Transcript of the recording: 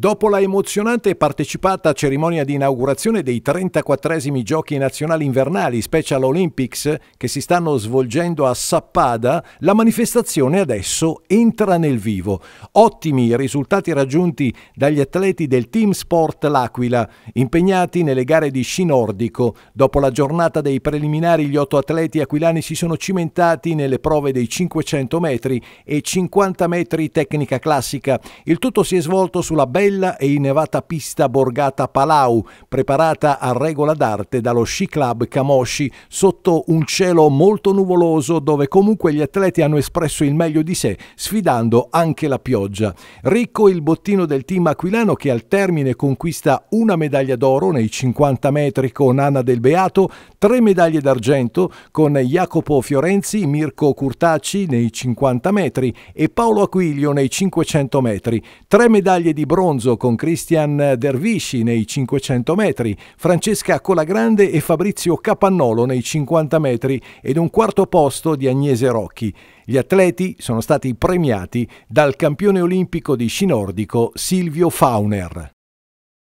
Dopo la emozionante e partecipata cerimonia di inaugurazione dei 34 Giochi nazionali invernali Special Olympics che si stanno svolgendo a Sappada, la manifestazione adesso entra nel vivo. Ottimi i risultati raggiunti dagli atleti del Team Sport L'Aquila, impegnati nelle gare di sci nordico. Dopo la giornata dei preliminari gli otto atleti aquilani si sono cimentati nelle prove dei 500 metri e 50 metri tecnica classica. Il tutto si è svolto sulla bella bella e innevata pista borgata Palau, preparata a regola d'arte dallo sci club Camoshi, sotto un cielo molto nuvoloso dove comunque gli atleti hanno espresso il meglio di sé, sfidando anche la pioggia. Ricco il bottino del team aquilano che al termine conquista una medaglia d'oro nei 50 metri con Anna Del Beato, tre medaglie d'argento con Jacopo Fiorenzi, Mirko Curtacci nei 50 metri e Paolo Aquilio nei 500 metri, tre medaglie di bronzo bronzo con Christian Dervisci nei 500 metri, Francesca Colagrande e Fabrizio Capannolo nei 50 metri ed un quarto posto di Agnese Rocchi. Gli atleti sono stati premiati dal campione olimpico di sci nordico Silvio Fauner.